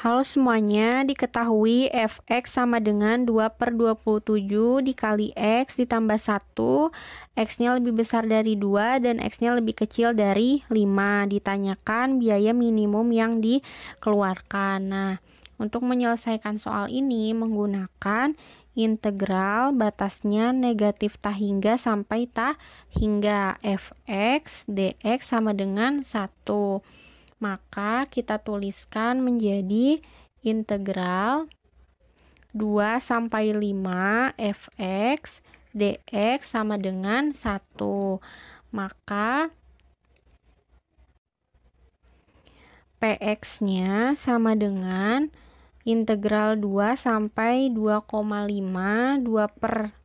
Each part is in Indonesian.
Halo semuanya, diketahui fx sama dengan 2 per 27 dikali x ditambah 1, x-nya lebih besar dari 2 dan x-nya lebih kecil dari 5. Ditanyakan biaya minimum yang dikeluarkan. Nah, untuk menyelesaikan soal ini menggunakan integral batasnya negatif tak hingga sampai tak hingga fx dx sama dengan 1 maka kita tuliskan menjadi integral 2 sampai 5 fx dx sama dengan 1. Maka px-nya sama dengan integral 2 sampai 2,5 2 per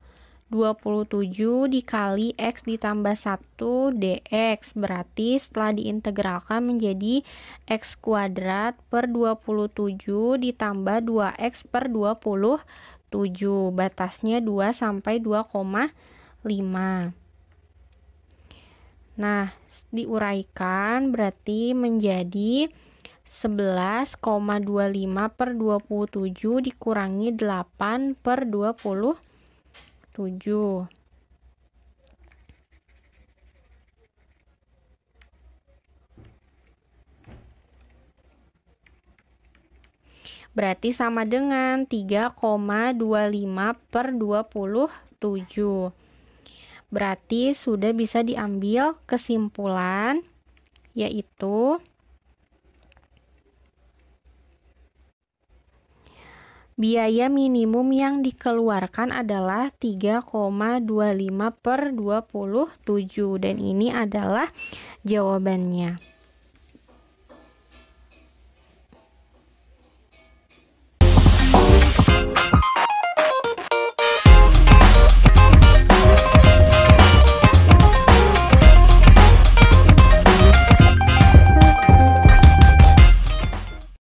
27 dikali X ditambah 1 dx berarti setelah diintegralkan menjadi X kuadrat per 27 ditambah 2X per 27 batasnya 2 sampai 2,5 nah diuraikan berarti menjadi 11,25 per 27 dikurangi 8 per 27 Tujuh. Berarti sama dengan 3,25 per 27 Berarti sudah bisa diambil kesimpulan Yaitu Biaya minimum yang dikeluarkan adalah 3,25 per 27 dan ini adalah jawabannya.